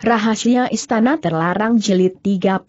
Rahasia Istana Terlarang Jilid 35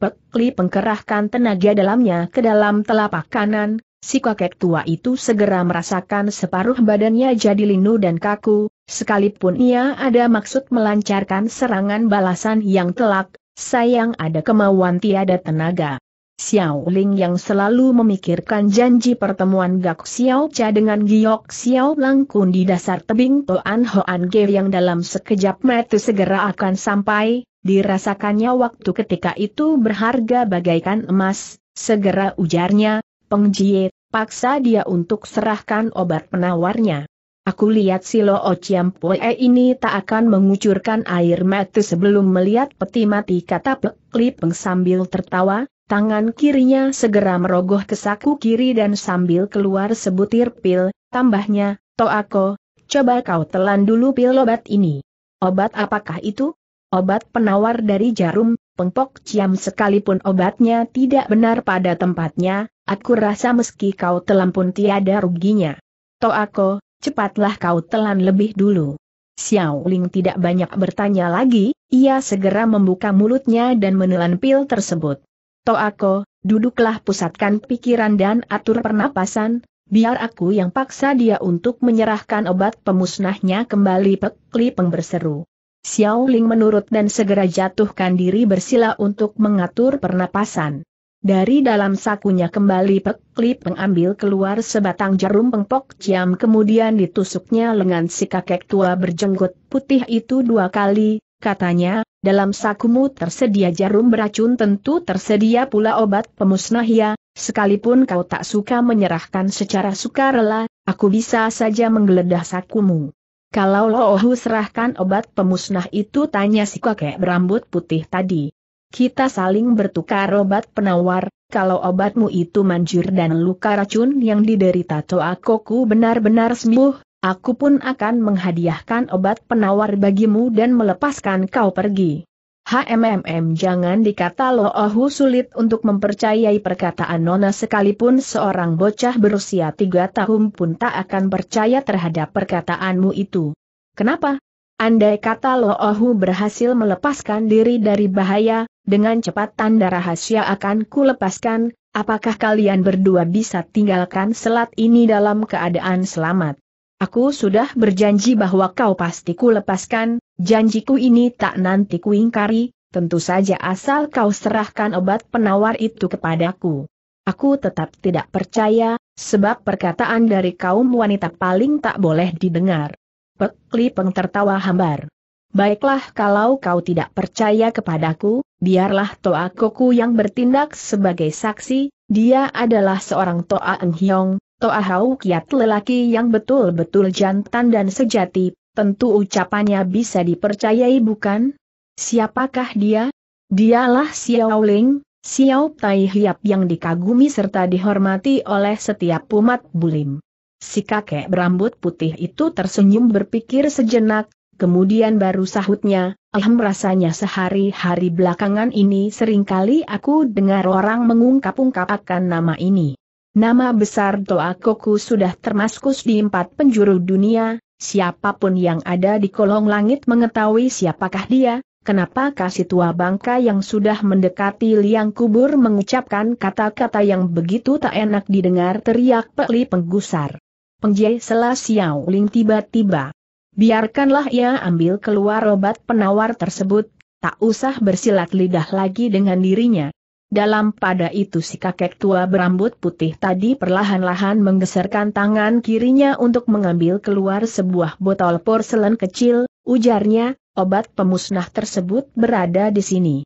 Pekli pengkerahkan tenaga dalamnya ke dalam telapak kanan, si kakek tua itu segera merasakan separuh badannya jadi linu dan kaku, sekalipun ia ada maksud melancarkan serangan balasan yang telak, sayang ada kemauan tiada tenaga. Xiao Ling yang selalu memikirkan janji pertemuan Gak Xiao Cha dengan Giok Xiao Langkun di dasar tebing Toan Hoan Ge yang dalam sekejap mata segera akan sampai, dirasakannya waktu ketika itu berharga bagaikan emas, segera ujarnya, Peng Jie, paksa dia untuk serahkan obat penawarnya. Aku lihat si Lo Ociam Poe ini tak akan mengucurkan air mata sebelum melihat peti mati kata Pek Lipeng sambil tertawa, Tangan kirinya segera merogoh ke saku kiri dan sambil keluar sebutir pil, tambahnya, Toako, coba kau telan dulu pil obat ini. Obat apakah itu? Obat penawar dari jarum, pengpok ciam sekalipun obatnya tidak benar pada tempatnya, aku rasa meski kau telan pun tiada ruginya. Toako, cepatlah kau telan lebih dulu. Xiao Ling tidak banyak bertanya lagi, ia segera membuka mulutnya dan menelan pil tersebut. Toako, duduklah pusatkan pikiran dan atur pernapasan, biar aku yang paksa dia untuk menyerahkan obat pemusnahnya kembali pekli pengberseru. Xiao Ling menurut dan segera jatuhkan diri bersila untuk mengatur pernapasan. Dari dalam sakunya kembali pekli pengambil keluar sebatang jarum pengpok Ciam kemudian ditusuknya lengan si kakek tua berjenggot putih itu dua kali, katanya, dalam sakumu tersedia jarum beracun tentu tersedia pula obat pemusnah ya, sekalipun kau tak suka menyerahkan secara sukarela, aku bisa saja menggeledah sakumu. Kalau Lohu serahkan obat pemusnah itu tanya si kakek berambut putih tadi. Kita saling bertukar obat penawar, kalau obatmu itu manjur dan luka racun yang diderita Koku benar-benar sembuh, aku pun akan menghadiahkan obat penawar bagimu dan melepaskan kau pergi. HMMM jangan dikata Loahu sulit untuk mempercayai perkataan Nona sekalipun seorang bocah berusia tiga tahun pun tak akan percaya terhadap perkataanmu itu. Kenapa? Andai kata Loahu berhasil melepaskan diri dari bahaya, dengan cepat tanda rahasia akan kulepaskan, apakah kalian berdua bisa tinggalkan selat ini dalam keadaan selamat? Aku sudah berjanji bahwa kau pasti ku lepaskan, janjiku ini tak nanti kuingkari. tentu saja asal kau serahkan obat penawar itu kepadaku. Aku tetap tidak percaya, sebab perkataan dari kaum wanita paling tak boleh didengar. Pekli Peng tertawa hambar. Baiklah kalau kau tidak percaya kepadaku, biarlah Toa Koku yang bertindak sebagai saksi, dia adalah seorang Toa Eng Hiong, Toa Hau Kiat lelaki yang betul-betul jantan dan sejati, tentu ucapannya bisa dipercayai bukan? Siapakah dia? Dialah Xiao Ling, Xiao Tai Hiap yang dikagumi serta dihormati oleh setiap umat bulim. Si kakek berambut putih itu tersenyum berpikir sejenak, kemudian baru sahutnya, alhamdulillah. rasanya sehari-hari belakangan ini seringkali aku dengar orang mengungkap-ungkap akan nama ini. Nama besar Toa Koku sudah termaskus di empat penjuru dunia, siapapun yang ada di kolong langit mengetahui siapakah dia, Kenapa kasih tua bangka yang sudah mendekati liang kubur mengucapkan kata-kata yang begitu tak enak didengar teriak Peli penggusar. Pengjai Selasiao Ling tiba-tiba. Biarkanlah ia ambil keluar obat penawar tersebut, tak usah bersilat lidah lagi dengan dirinya. Dalam pada itu si kakek tua berambut putih tadi perlahan-lahan menggeserkan tangan kirinya untuk mengambil keluar sebuah botol porselen kecil, ujarnya, obat pemusnah tersebut berada di sini.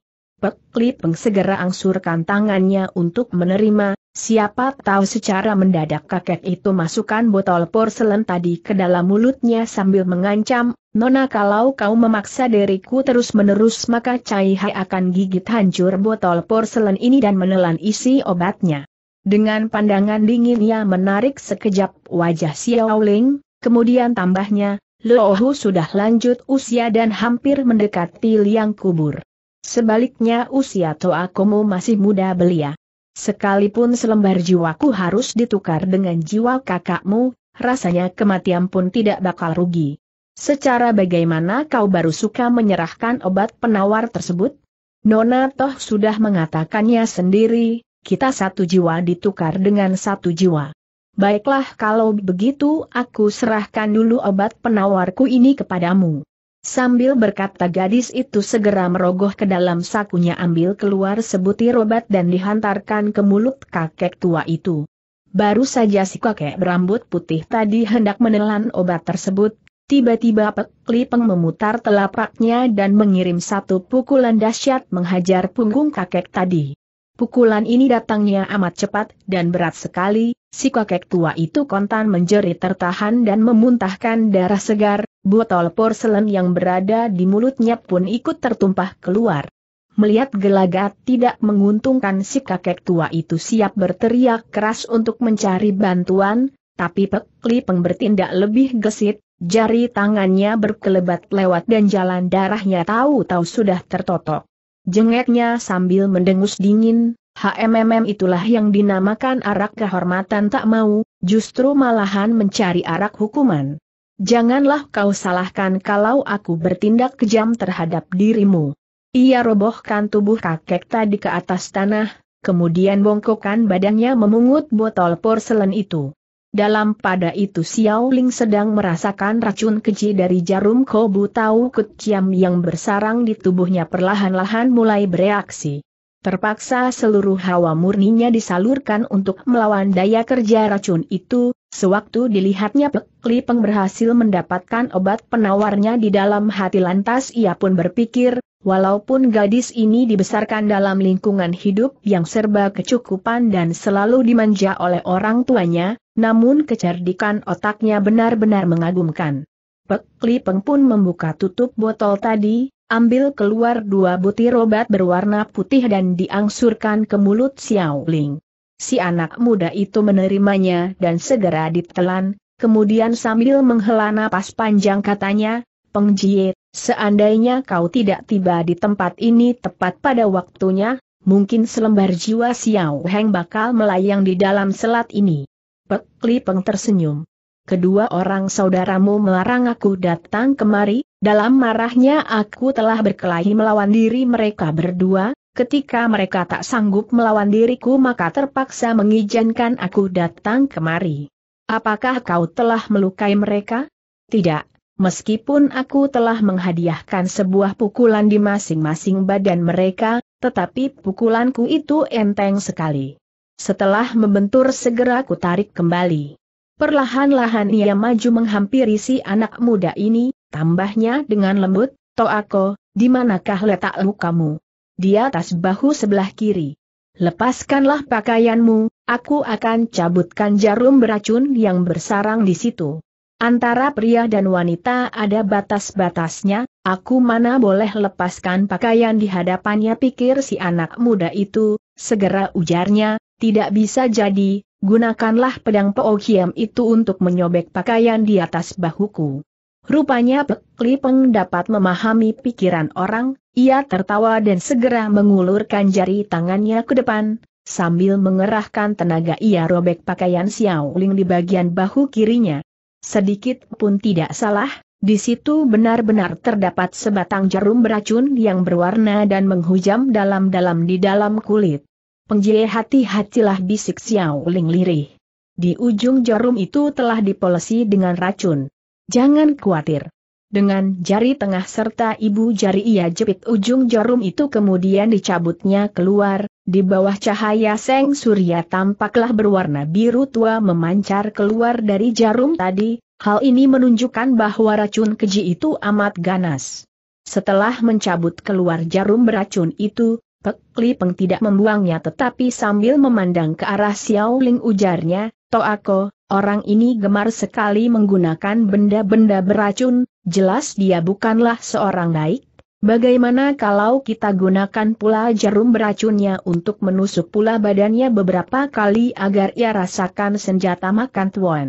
Pek Lipeng segera angsurkan tangannya untuk menerima, Siapa tahu secara mendadak kakek itu masukkan botol porselen tadi ke dalam mulutnya sambil mengancam, Nona kalau kau memaksa diriku terus-menerus maka Cai Hai akan gigit hancur botol porselen ini dan menelan isi obatnya. Dengan pandangan dingin ia menarik sekejap wajah Xiao Ling, kemudian tambahnya, Lohu sudah lanjut usia dan hampir mendekati liang kubur. Sebaliknya usia Toa Toakomu masih muda belia. Sekalipun selembar jiwaku harus ditukar dengan jiwa kakakmu, rasanya kematian pun tidak bakal rugi. Secara bagaimana kau baru suka menyerahkan obat penawar tersebut? Nona toh sudah mengatakannya sendiri, kita satu jiwa ditukar dengan satu jiwa. Baiklah kalau begitu aku serahkan dulu obat penawarku ini kepadamu. Sambil berkata gadis itu segera merogoh ke dalam sakunya ambil keluar sebutir obat dan dihantarkan ke mulut kakek tua itu. Baru saja si kakek berambut putih tadi hendak menelan obat tersebut, tiba-tiba pelipang memutar telapaknya dan mengirim satu pukulan dahsyat menghajar punggung kakek tadi. Pukulan ini datangnya amat cepat dan berat sekali, si kakek tua itu kontan menjerit tertahan dan memuntahkan darah segar, Botol porselen yang berada di mulutnya pun ikut tertumpah keluar. Melihat gelagat tidak menguntungkan si kakek tua itu siap berteriak keras untuk mencari bantuan, tapi Pek pengbertindak bertindak lebih gesit, jari tangannya berkelebat lewat dan jalan darahnya tahu-tahu sudah tertotok. Jengeknya sambil mendengus dingin, HMMM itulah yang dinamakan arak kehormatan tak mau, justru malahan mencari arak hukuman. Janganlah kau salahkan kalau aku bertindak kejam terhadap dirimu. Ia robohkan tubuh kakek tadi ke atas tanah, kemudian bongkokkan badannya memungut botol porselen itu. Dalam pada itu Xiao Ling sedang merasakan racun keji dari jarum kobu tau keciam yang bersarang di tubuhnya perlahan-lahan mulai bereaksi. Terpaksa seluruh hawa murninya disalurkan untuk melawan daya kerja racun itu, Sewaktu dilihatnya Pekli Peng berhasil mendapatkan obat penawarnya di dalam hati lantas ia pun berpikir, walaupun gadis ini dibesarkan dalam lingkungan hidup yang serba kecukupan dan selalu dimanja oleh orang tuanya, namun kecerdikan otaknya benar-benar mengagumkan. Pekli Peng pun membuka tutup botol tadi, ambil keluar dua butir obat berwarna putih dan diangsurkan ke mulut Xiao Ling si anak muda itu menerimanya dan segera ditelan, kemudian sambil menghela napas panjang katanya, Pengjie, seandainya kau tidak tiba di tempat ini tepat pada waktunya, mungkin selembar jiwa Xiao Heng bakal melayang di dalam selat ini. Pek Li Peng tersenyum. Kedua orang saudaramu melarang aku datang kemari, dalam marahnya aku telah berkelahi melawan diri mereka berdua, Ketika mereka tak sanggup melawan diriku maka terpaksa mengizinkan aku datang kemari. Apakah kau telah melukai mereka? Tidak, meskipun aku telah menghadiahkan sebuah pukulan di masing-masing badan mereka, tetapi pukulanku itu enteng sekali. Setelah membentur segera ku tarik kembali. Perlahan-lahan ia maju menghampiri si anak muda ini, tambahnya dengan lembut, Toako, di manakah letakmu kamu? di atas bahu sebelah kiri. Lepaskanlah pakaianmu, aku akan cabutkan jarum beracun yang bersarang di situ. Antara pria dan wanita ada batas-batasnya, aku mana boleh lepaskan pakaian di hadapannya pikir si anak muda itu, segera ujarnya, tidak bisa jadi, gunakanlah pedang peokiam itu untuk menyobek pakaian di atas bahuku. Rupanya Pek Peng dapat memahami pikiran orang, ia tertawa dan segera mengulurkan jari tangannya ke depan, sambil mengerahkan tenaga ia robek pakaian Xiao Ling di bagian bahu kirinya. Sedikit pun tidak salah, di situ benar-benar terdapat sebatang jarum beracun yang berwarna dan menghujam dalam-dalam di dalam kulit. Penjie hati-hatilah bisik Xiao Ling lirih. Di ujung jarum itu telah dipolesi dengan racun. Jangan khawatir. Dengan jari tengah serta ibu jari ia jepit ujung jarum itu kemudian dicabutnya keluar, di bawah cahaya seng surya tampaklah berwarna biru tua memancar keluar dari jarum tadi, hal ini menunjukkan bahwa racun keji itu amat ganas. Setelah mencabut keluar jarum beracun itu, Pek Peng tidak membuangnya tetapi sambil memandang ke arah Xiao Ling ujarnya, aku. Orang ini gemar sekali menggunakan benda-benda beracun, jelas dia bukanlah seorang baik. Bagaimana kalau kita gunakan pula jarum beracunnya untuk menusuk pula badannya beberapa kali agar ia rasakan senjata makan tuan?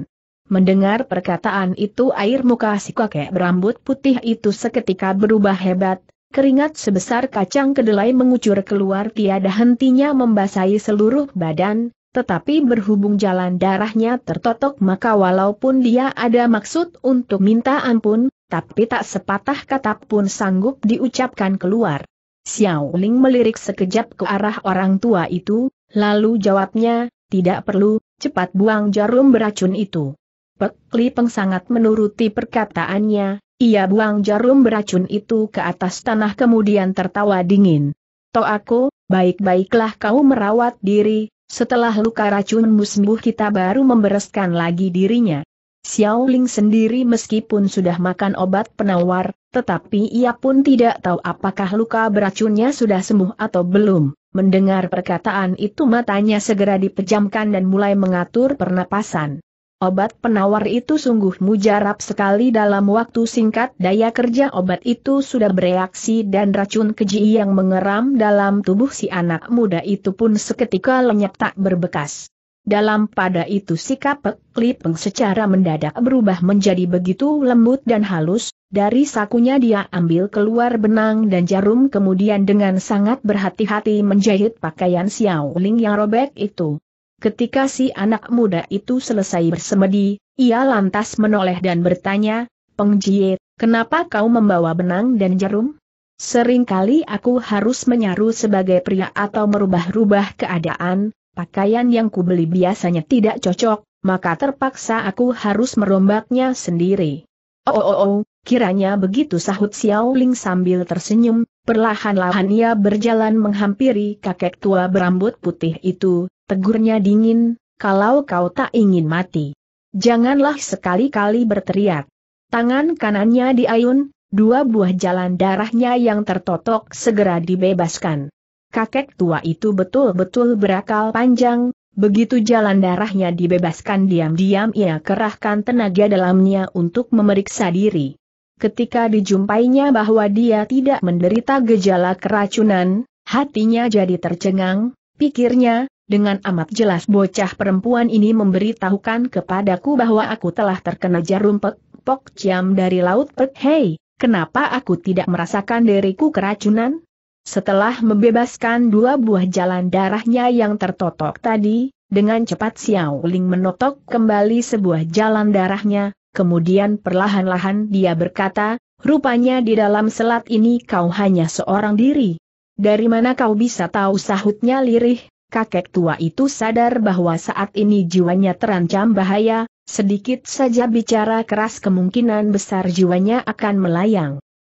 Mendengar perkataan itu air muka si kakek berambut putih itu seketika berubah hebat, Keringat sebesar kacang kedelai mengucur keluar tiada hentinya membasahi seluruh badan, tetapi berhubung jalan darahnya tertotok maka walaupun dia ada maksud untuk minta ampun, tapi tak sepatah kata pun sanggup diucapkan keluar. Xiao Ling melirik sekejap ke arah orang tua itu, lalu jawabnya, tidak perlu, cepat buang jarum beracun itu. Pek Li Peng sangat menuruti perkataannya, ia buang jarum beracun itu ke atas tanah kemudian tertawa dingin. To aku, baik-baiklah kau merawat diri, setelah luka racunmu sembuh kita baru membereskan lagi dirinya. Xiao Ling sendiri meskipun sudah makan obat penawar, tetapi ia pun tidak tahu apakah luka beracunnya sudah sembuh atau belum. Mendengar perkataan itu matanya segera dipejamkan dan mulai mengatur pernapasan. Obat penawar itu sungguh mujarab sekali dalam waktu singkat daya kerja obat itu sudah bereaksi dan racun keji yang mengeram dalam tubuh si anak muda itu pun seketika lenyap tak berbekas. Dalam pada itu sikap klip secara mendadak berubah menjadi begitu lembut dan halus, dari sakunya dia ambil keluar benang dan jarum kemudian dengan sangat berhati-hati menjahit pakaian Xiao Ling yang robek itu. Ketika si anak muda itu selesai bersemedi, ia lantas menoleh dan bertanya, Peng Jie, kenapa kau membawa benang dan jarum? Seringkali aku harus menyaru sebagai pria atau merubah-rubah keadaan, pakaian yang kubeli biasanya tidak cocok, maka terpaksa aku harus merombaknya sendiri. Oh, oh, oh, kiranya begitu sahut Xiao Ling sambil tersenyum, perlahan-lahan ia berjalan menghampiri kakek tua berambut putih itu, Tegurnya dingin, kalau kau tak ingin mati. Janganlah sekali-kali berteriak. Tangan kanannya diayun, dua buah jalan darahnya yang tertotok segera dibebaskan. Kakek tua itu betul-betul berakal panjang, begitu jalan darahnya dibebaskan diam-diam ia kerahkan tenaga dalamnya untuk memeriksa diri. Ketika dijumpainya bahwa dia tidak menderita gejala keracunan, hatinya jadi tercengang, pikirnya, dengan amat jelas bocah perempuan ini memberitahukan kepadaku bahwa aku telah terkena jarum pek, pok ciam dari laut pek. Hei, kenapa aku tidak merasakan diriku keracunan? Setelah membebaskan dua buah jalan darahnya yang tertotok tadi, dengan cepat Xiao Ling menotok kembali sebuah jalan darahnya, kemudian perlahan-lahan dia berkata, rupanya di dalam selat ini kau hanya seorang diri. Dari mana kau bisa tahu sahutnya lirih, kakek tua itu sadar bahwa saat ini jiwanya terancam bahaya, sedikit saja bicara keras kemungkinan besar jiwanya akan melayang.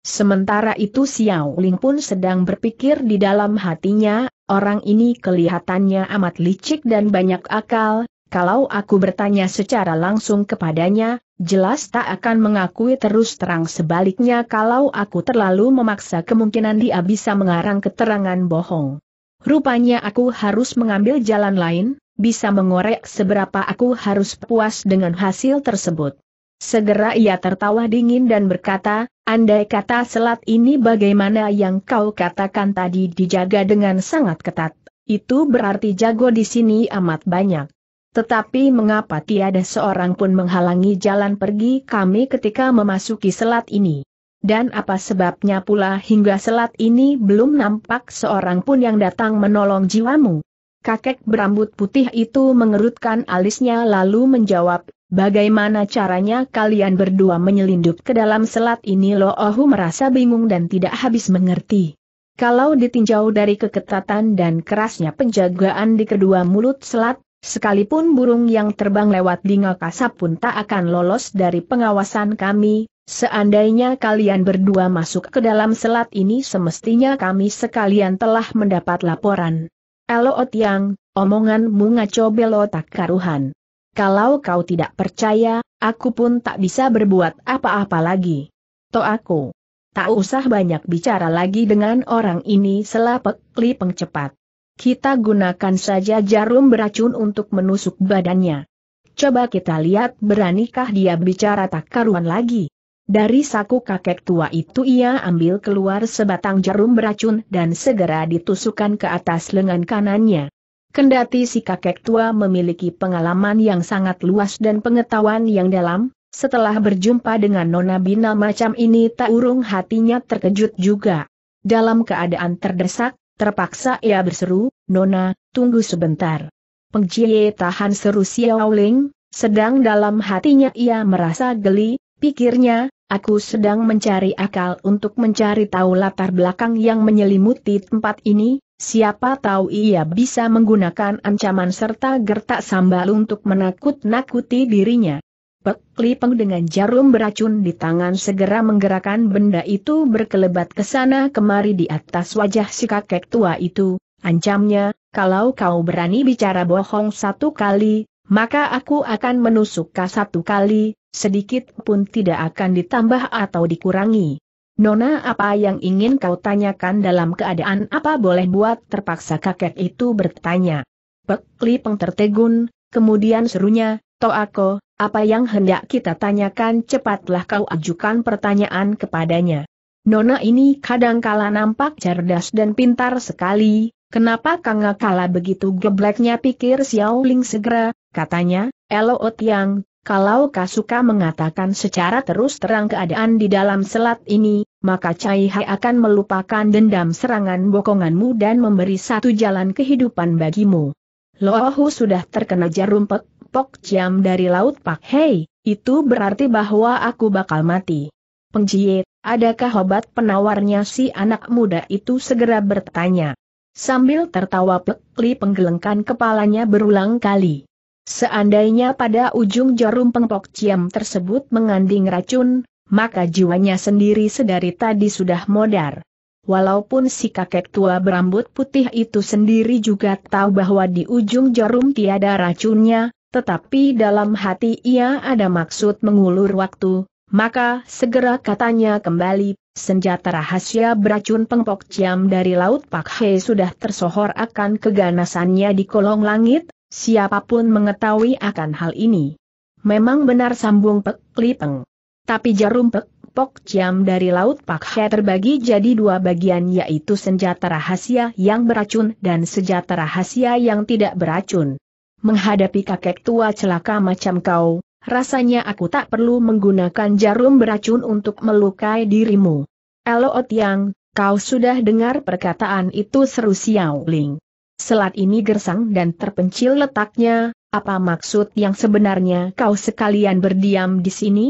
Sementara itu Xiao Ling pun sedang berpikir di dalam hatinya, orang ini kelihatannya amat licik dan banyak akal, kalau aku bertanya secara langsung kepadanya, jelas tak akan mengakui terus terang sebaliknya kalau aku terlalu memaksa kemungkinan dia bisa mengarang keterangan bohong. Rupanya aku harus mengambil jalan lain, bisa mengorek seberapa aku harus puas dengan hasil tersebut. Segera ia tertawa dingin dan berkata, andai kata selat ini bagaimana yang kau katakan tadi dijaga dengan sangat ketat, itu berarti jago di sini amat banyak. Tetapi mengapa tiada seorang pun menghalangi jalan pergi kami ketika memasuki selat ini? Dan apa sebabnya pula hingga selat ini belum nampak seorang pun yang datang menolong jiwamu? Kakek berambut putih itu mengerutkan alisnya lalu menjawab, bagaimana caranya kalian berdua menyelundup ke dalam selat ini Loohu merasa bingung dan tidak habis mengerti. Kalau ditinjau dari keketatan dan kerasnya penjagaan di kedua mulut selat, sekalipun burung yang terbang lewat di Ngakasa pun tak akan lolos dari pengawasan kami, Seandainya kalian berdua masuk ke dalam selat ini semestinya kami sekalian telah mendapat laporan. Eloot yang, omonganmu ngaco tak karuhan. Kalau kau tidak percaya, aku pun tak bisa berbuat apa-apa lagi. To aku. Tak usah banyak bicara lagi dengan orang ini selapek kli pengcepat. Kita gunakan saja jarum beracun untuk menusuk badannya. Coba kita lihat beranikah dia bicara tak karuan lagi. Dari saku kakek tua itu ia ambil keluar sebatang jarum beracun dan segera ditusukkan ke atas lengan kanannya. Kendati si kakek tua memiliki pengalaman yang sangat luas dan pengetahuan yang dalam, setelah berjumpa dengan Nona Bina macam ini tak urung hatinya terkejut juga. Dalam keadaan terdesak, terpaksa ia berseru, Nona, tunggu sebentar. Pengjie tahan seru Xiaoling, sedang dalam hatinya ia merasa geli, pikirnya, Aku sedang mencari akal untuk mencari tahu latar belakang yang menyelimuti tempat ini, siapa tahu ia bisa menggunakan ancaman serta gertak sambal untuk menakut-nakuti dirinya. Pek Lipeng dengan jarum beracun di tangan segera menggerakkan benda itu berkelebat ke sana kemari di atas wajah si kakek tua itu, ancamnya, kalau kau berani bicara bohong satu kali, maka aku akan menusuk kau satu kali, sedikit pun tidak akan ditambah atau dikurangi. Nona apa yang ingin kau tanyakan dalam keadaan apa boleh buat terpaksa kakek itu bertanya. Pek peng tertegun, kemudian serunya, aku, apa yang hendak kita tanyakan cepatlah kau ajukan pertanyaan kepadanya. Nona ini kadangkala nampak cerdas dan pintar sekali, kenapa kangakala Kala begitu gebleknya pikir Xiao Ling segera, katanya, Elo Otiang, kalau Kasuka mengatakan secara terus terang keadaan di dalam selat ini, maka Cai Hai akan melupakan dendam serangan bokonganmu dan memberi satu jalan kehidupan bagimu. Lohu sudah terkena jarum pek, pok jam dari laut Pak Hei, itu berarti bahwa aku bakal mati. Pengjie, adakah obat penawarnya si anak muda itu segera bertanya. Sambil tertawa Pek Li penggelengkan kepalanya berulang kali. Seandainya pada ujung jarum pengpok ciam tersebut mengandung racun, maka jiwanya sendiri sedari tadi sudah modar. Walaupun si kakek tua berambut putih itu sendiri juga tahu bahwa di ujung jarum tiada racunnya, tetapi dalam hati ia ada maksud mengulur waktu, maka segera katanya kembali, senjata rahasia beracun pengpok ciam dari Laut Pak Pakhe sudah tersohor akan keganasannya di kolong langit, Siapapun mengetahui akan hal ini. Memang benar sambung pek lipeng. Tapi jarum pek pok jam dari laut Pak He terbagi jadi dua bagian yaitu senjata rahasia yang beracun dan senjata rahasia yang tidak beracun. Menghadapi kakek tua celaka macam kau, rasanya aku tak perlu menggunakan jarum beracun untuk melukai dirimu. Elo Otiang, kau sudah dengar perkataan itu seru Xiao Ling. Selat ini gersang dan terpencil letaknya, apa maksud yang sebenarnya kau sekalian berdiam di sini?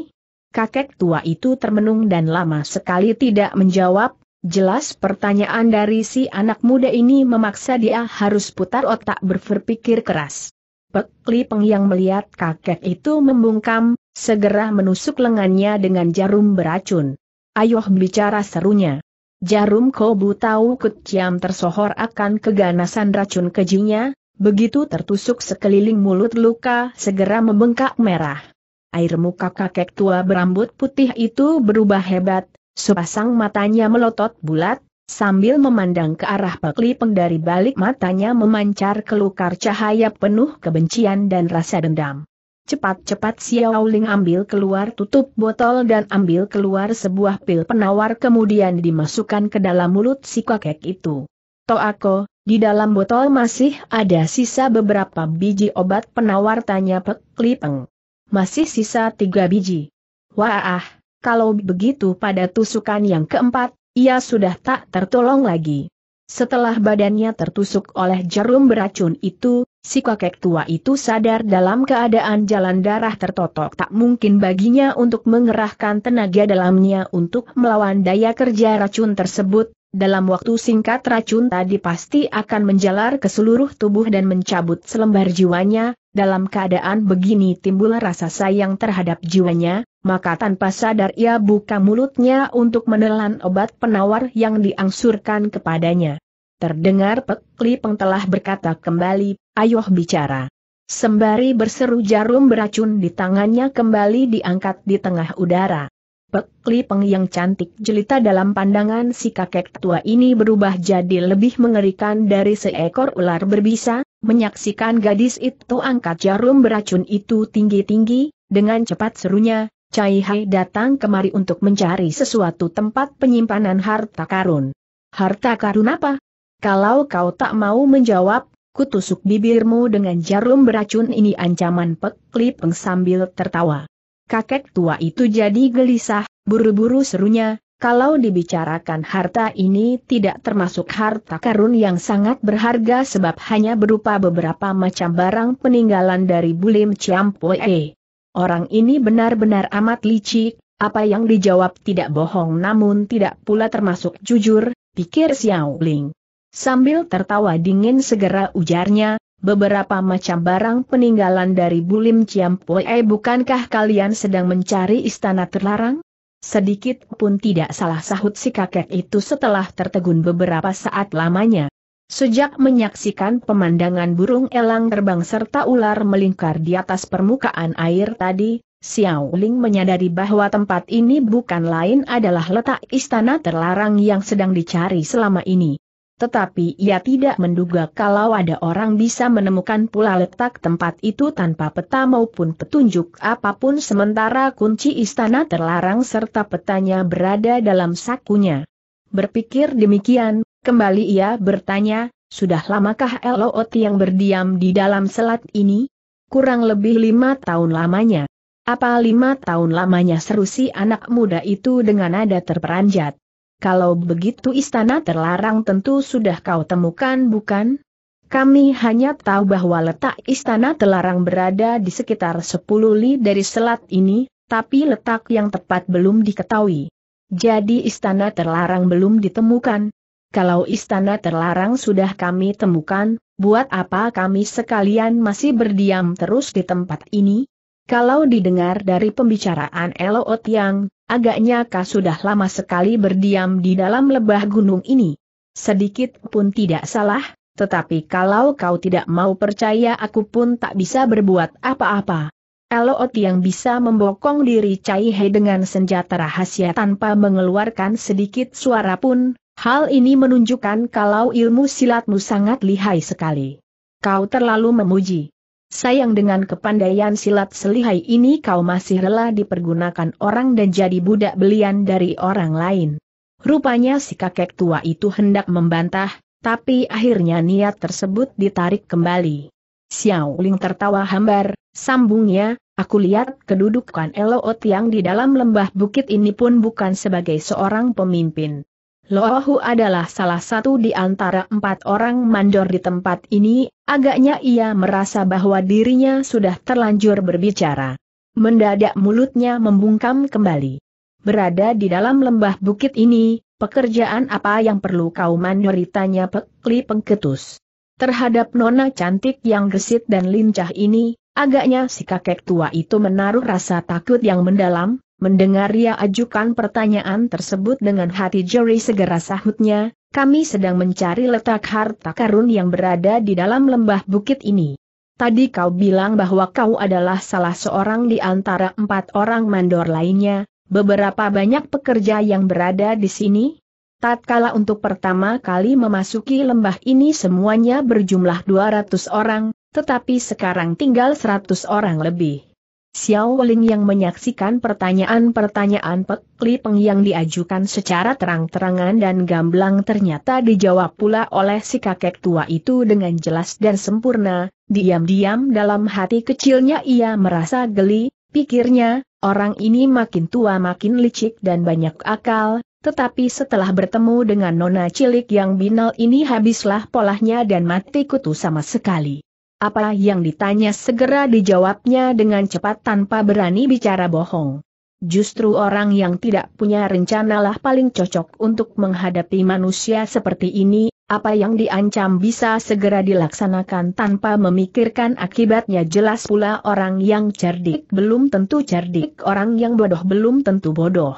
Kakek tua itu termenung dan lama sekali tidak menjawab, jelas pertanyaan dari si anak muda ini memaksa dia harus putar otak berpikir keras. Pek Peng yang melihat kakek itu membungkam, segera menusuk lengannya dengan jarum beracun. Ayoh bicara serunya. Jarum kobu tahu kutiam tersohor akan keganasan racun kejinya, begitu tertusuk sekeliling mulut luka segera membengkak merah. Air muka kakek tua berambut putih itu berubah hebat, sepasang matanya melotot bulat, sambil memandang ke arah Pak Lipeng dari balik matanya memancar kelukar cahaya penuh kebencian dan rasa dendam. Cepat-cepat Xiao Ling ambil keluar tutup botol dan ambil keluar sebuah pil penawar kemudian dimasukkan ke dalam mulut si kakek itu. Toako, di dalam botol masih ada sisa beberapa biji obat penawar tanya Pek Lipeng. Masih sisa tiga biji. Wah, kalau begitu pada tusukan yang keempat, ia sudah tak tertolong lagi. Setelah badannya tertusuk oleh jarum beracun itu, Si kakek tua itu sadar dalam keadaan jalan darah tertotok tak mungkin baginya untuk mengerahkan tenaga dalamnya untuk melawan daya kerja racun tersebut, dalam waktu singkat racun tadi pasti akan menjalar ke seluruh tubuh dan mencabut selembar jiwanya, dalam keadaan begini timbul rasa sayang terhadap jiwanya, maka tanpa sadar ia buka mulutnya untuk menelan obat penawar yang diangsurkan kepadanya. Terdengar pekli Lipeng berkata kembali, Ayo bicara. Sembari berseru jarum beracun di tangannya kembali diangkat di tengah udara. Pekli peng yang cantik jelita dalam pandangan si kakek tua ini berubah jadi lebih mengerikan dari seekor ular berbisa, menyaksikan gadis itu angkat jarum beracun itu tinggi-tinggi, dengan cepat serunya, Cai Hai datang kemari untuk mencari sesuatu tempat penyimpanan harta karun. Harta karun apa? Kalau kau tak mau menjawab, Kutusuk bibirmu dengan jarum beracun ini ancaman Pek Lipeng sambil tertawa. Kakek tua itu jadi gelisah, buru-buru serunya, kalau dibicarakan harta ini tidak termasuk harta karun yang sangat berharga sebab hanya berupa beberapa macam barang peninggalan dari Bulim Ciampoe. Orang ini benar-benar amat licik, apa yang dijawab tidak bohong namun tidak pula termasuk jujur, pikir Xiao Ling. Sambil tertawa dingin segera ujarnya, beberapa macam barang peninggalan dari Bulim Ciampoe eh, bukankah kalian sedang mencari istana terlarang? Sedikit pun tidak salah sahut si kakek itu setelah tertegun beberapa saat lamanya. Sejak menyaksikan pemandangan burung elang terbang serta ular melingkar di atas permukaan air tadi, Xiao Ling menyadari bahwa tempat ini bukan lain adalah letak istana terlarang yang sedang dicari selama ini tetapi ia tidak menduga kalau ada orang bisa menemukan pula letak tempat itu tanpa peta maupun petunjuk apapun sementara kunci istana terlarang serta petanya berada dalam sakunya. Berpikir demikian, kembali ia bertanya, sudah lamakah Eloot yang berdiam di dalam selat ini? Kurang lebih lima tahun lamanya. Apa lima tahun lamanya seru si anak muda itu dengan nada terperanjat. Kalau begitu istana terlarang tentu sudah kau temukan bukan? Kami hanya tahu bahwa letak istana terlarang berada di sekitar 10 li dari selat ini, tapi letak yang tepat belum diketahui. Jadi istana terlarang belum ditemukan. Kalau istana terlarang sudah kami temukan, buat apa kami sekalian masih berdiam terus di tempat ini? Kalau didengar dari pembicaraan Eloot yang, agaknya kau sudah lama sekali berdiam di dalam lebah gunung ini. Sedikit pun tidak salah, tetapi kalau kau tidak mau percaya aku pun tak bisa berbuat apa-apa. Eloot yang bisa membokong diri Cai He dengan senjata rahasia tanpa mengeluarkan sedikit suara pun, hal ini menunjukkan kalau ilmu silatmu sangat lihai sekali. Kau terlalu memuji. Sayang dengan kepandaian silat selihai ini kau masih rela dipergunakan orang dan jadi budak belian dari orang lain. Rupanya si kakek tua itu hendak membantah, tapi akhirnya niat tersebut ditarik kembali. Xiao Ling tertawa hambar, sambungnya, aku lihat kedudukan Elo yang di dalam lembah bukit ini pun bukan sebagai seorang pemimpin. Lohu adalah salah satu di antara empat orang mandor di tempat ini, agaknya ia merasa bahwa dirinya sudah terlanjur berbicara. Mendadak mulutnya membungkam kembali. Berada di dalam lembah bukit ini, pekerjaan apa yang perlu kau mandoritanya pekli pengketus. Terhadap nona cantik yang gesit dan lincah ini, agaknya si kakek tua itu menaruh rasa takut yang mendalam, Mendengar ia ajukan pertanyaan tersebut dengan hati Jerry segera sahutnya, kami sedang mencari letak harta karun yang berada di dalam lembah bukit ini. Tadi kau bilang bahwa kau adalah salah seorang di antara empat orang mandor lainnya, beberapa banyak pekerja yang berada di sini, Tatkala untuk pertama kali memasuki lembah ini semuanya berjumlah 200 orang, tetapi sekarang tinggal 100 orang lebih. Xiao Ling yang menyaksikan pertanyaan-pertanyaan Pek Li Peng yang diajukan secara terang-terangan dan gamblang ternyata dijawab pula oleh si kakek tua itu dengan jelas dan sempurna, diam-diam dalam hati kecilnya ia merasa geli, pikirnya, orang ini makin tua makin licik dan banyak akal, tetapi setelah bertemu dengan nona cilik yang binal ini habislah polahnya dan mati kutu sama sekali. Apa yang ditanya segera dijawabnya dengan cepat tanpa berani bicara bohong. Justru orang yang tidak punya rencanalah paling cocok untuk menghadapi manusia seperti ini, apa yang diancam bisa segera dilaksanakan tanpa memikirkan akibatnya jelas pula orang yang cerdik belum tentu cerdik orang yang bodoh belum tentu bodoh.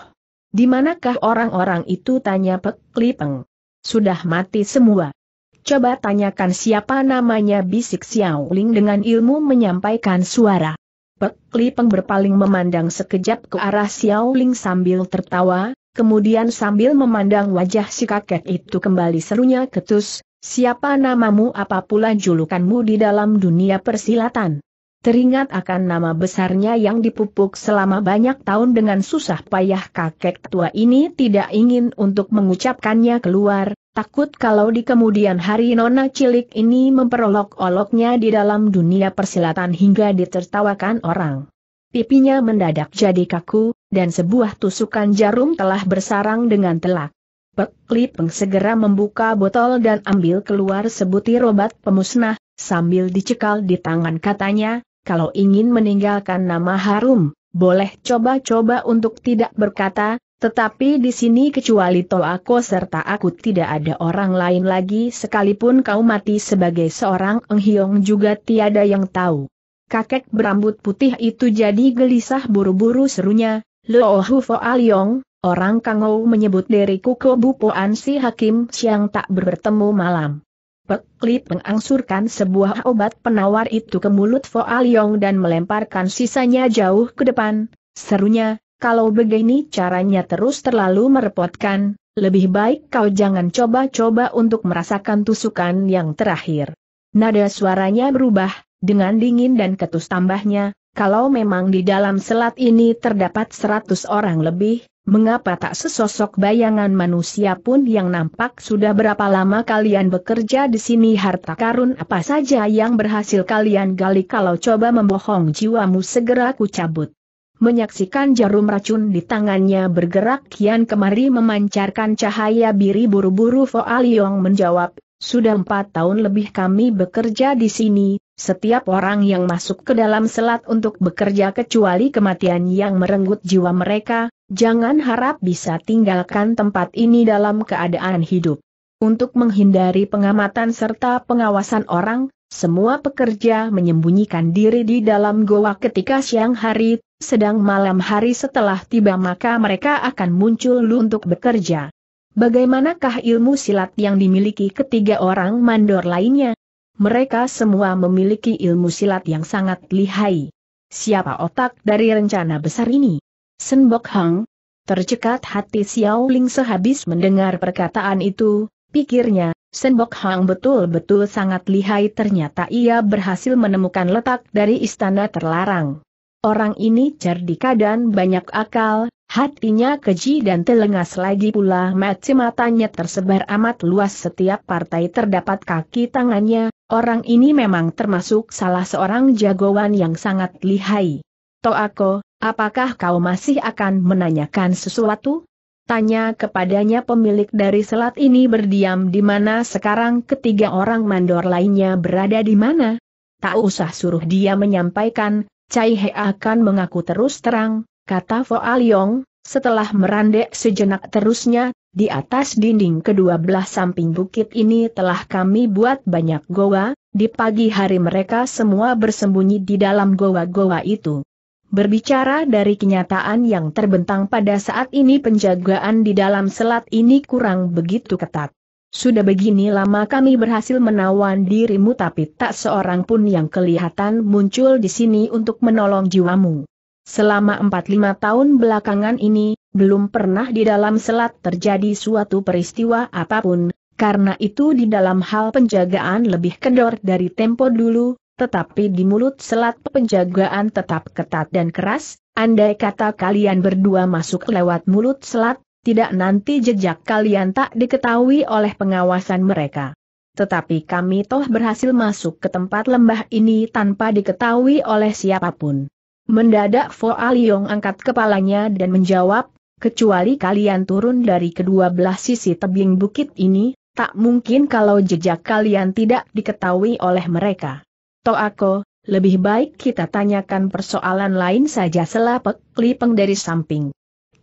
Di manakah orang-orang itu tanya Pek Lipeng? Sudah mati semua. Coba tanyakan siapa namanya bisik Xiao Ling dengan ilmu menyampaikan suara. Pek Li Peng berpaling memandang sekejap ke arah Xiao Ling sambil tertawa, kemudian sambil memandang wajah si kakek itu kembali serunya ketus, siapa namamu apa pula julukanmu di dalam dunia persilatan. Teringat akan nama besarnya yang dipupuk selama banyak tahun dengan susah payah kakek tua ini tidak ingin untuk mengucapkannya keluar, Takut kalau di kemudian hari nona cilik ini memperolok-oloknya di dalam dunia persilatan hingga ditertawakan orang. Pipinya mendadak jadi kaku, dan sebuah tusukan jarum telah bersarang dengan telak. Pek Lipeng segera membuka botol dan ambil keluar sebutir obat pemusnah, sambil dicekal di tangan katanya, kalau ingin meninggalkan nama harum, boleh coba-coba untuk tidak berkata, tetapi di sini kecuali Toako serta aku tidak ada orang lain lagi sekalipun kau mati sebagai seorang enghiong juga tiada yang tahu. Kakek berambut putih itu jadi gelisah buru-buru serunya, Lo Hufo Aliong, orang Kangou menyebut diriku ke bupo ansi Hakim siang tak bertemu malam. Peklit mengangsurkan sebuah obat penawar itu ke mulut Fo Aliong dan melemparkan sisanya jauh ke depan, serunya, kalau begini caranya terus terlalu merepotkan, lebih baik kau jangan coba-coba untuk merasakan tusukan yang terakhir. Nada suaranya berubah, dengan dingin dan ketus tambahnya, kalau memang di dalam selat ini terdapat seratus orang lebih, mengapa tak sesosok bayangan manusia pun yang nampak sudah berapa lama kalian bekerja di sini harta karun apa saja yang berhasil kalian gali kalau coba membohong jiwamu segera kucabut menyaksikan jarum racun di tangannya bergerak kian kemari memancarkan cahaya biri buru-buru Fo Aliong menjawab, sudah empat tahun lebih kami bekerja di sini, setiap orang yang masuk ke dalam selat untuk bekerja kecuali kematian yang merenggut jiwa mereka, jangan harap bisa tinggalkan tempat ini dalam keadaan hidup. Untuk menghindari pengamatan serta pengawasan orang, semua pekerja menyembunyikan diri di dalam goa ketika siang hari, sedang malam hari setelah tiba maka mereka akan muncul untuk bekerja. Bagaimanakah ilmu silat yang dimiliki ketiga orang mandor lainnya? Mereka semua memiliki ilmu silat yang sangat lihai. Siapa otak dari rencana besar ini? Senbok Hang? Tercekat hati Xiao Ling sehabis mendengar perkataan itu, pikirnya, Senbok Hang betul-betul sangat lihai ternyata ia berhasil menemukan letak dari istana terlarang. Orang ini cerdik dan banyak akal, hatinya keji dan telengas lagi pula mati matanya tersebar amat luas setiap partai terdapat kaki tangannya, orang ini memang termasuk salah seorang jagoan yang sangat lihai. Toako, apakah kau masih akan menanyakan sesuatu? Tanya kepadanya pemilik dari selat ini berdiam di mana sekarang ketiga orang mandor lainnya berada di mana. Tak usah suruh dia menyampaikan, Cai He akan mengaku terus terang, kata Fo Aliong, setelah merandek sejenak terusnya, di atas dinding kedua belah samping bukit ini telah kami buat banyak goa, di pagi hari mereka semua bersembunyi di dalam goa-goa itu. Berbicara dari kenyataan yang terbentang pada saat ini penjagaan di dalam selat ini kurang begitu ketat. Sudah begini lama kami berhasil menawan dirimu tapi tak seorang pun yang kelihatan muncul di sini untuk menolong jiwamu. Selama 4-5 tahun belakangan ini, belum pernah di dalam selat terjadi suatu peristiwa apapun, karena itu di dalam hal penjagaan lebih kendor dari tempo dulu, tetapi di mulut selat penjagaan tetap ketat dan keras, andai kata kalian berdua masuk lewat mulut selat, tidak nanti jejak kalian tak diketahui oleh pengawasan mereka. Tetapi kami toh berhasil masuk ke tempat lembah ini tanpa diketahui oleh siapapun. Mendadak Fo Aliong angkat kepalanya dan menjawab, kecuali kalian turun dari kedua belah sisi tebing bukit ini, tak mungkin kalau jejak kalian tidak diketahui oleh mereka. Toako, lebih baik kita tanyakan persoalan lain saja selapek klipeng dari samping.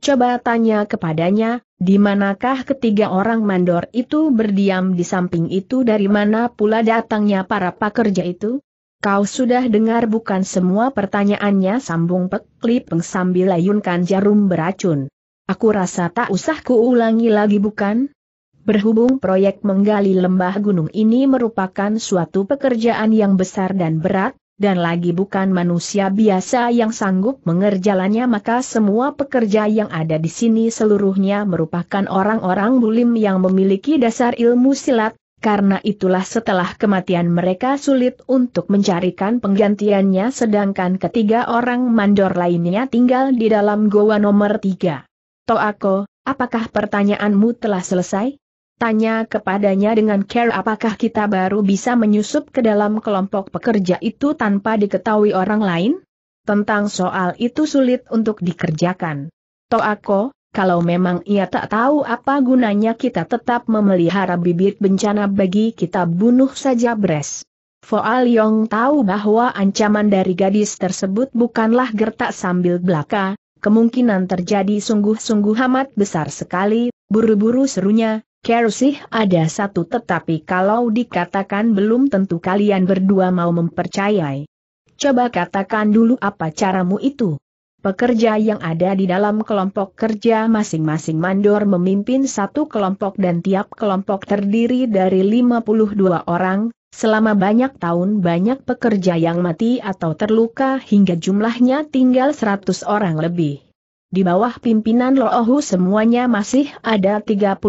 Coba tanya kepadanya, di manakah ketiga orang mandor itu berdiam di samping itu dari mana pula datangnya para pekerja itu? Kau sudah dengar bukan semua pertanyaannya sambung peklipeng Klipeng sambil layunkan jarum beracun. Aku rasa tak usah kuulangi lagi bukan? Berhubung proyek menggali lembah gunung ini merupakan suatu pekerjaan yang besar dan berat, dan lagi bukan manusia biasa yang sanggup mengerjalannya maka semua pekerja yang ada di sini seluruhnya merupakan orang-orang bulim yang memiliki dasar ilmu silat, karena itulah setelah kematian mereka sulit untuk mencarikan penggantiannya sedangkan ketiga orang mandor lainnya tinggal di dalam goa nomor tiga. Toako, apakah pertanyaanmu telah selesai? Tanya kepadanya dengan care apakah kita baru bisa menyusup ke dalam kelompok pekerja itu tanpa diketahui orang lain? Tentang soal itu sulit untuk dikerjakan. Toako, kalau memang ia tak tahu apa gunanya kita tetap memelihara bibit bencana bagi kita bunuh saja Bres. Foal Yong tahu bahwa ancaman dari gadis tersebut bukanlah gertak sambil belaka, kemungkinan terjadi sungguh-sungguh amat besar sekali, buru-buru serunya, sih ada satu tetapi kalau dikatakan belum tentu kalian berdua mau mempercayai. Coba katakan dulu apa caramu itu. Pekerja yang ada di dalam kelompok kerja masing-masing mandor memimpin satu kelompok dan tiap kelompok terdiri dari 52 orang, selama banyak tahun banyak pekerja yang mati atau terluka hingga jumlahnya tinggal 100 orang lebih. Di bawah pimpinan Loohu semuanya masih ada 31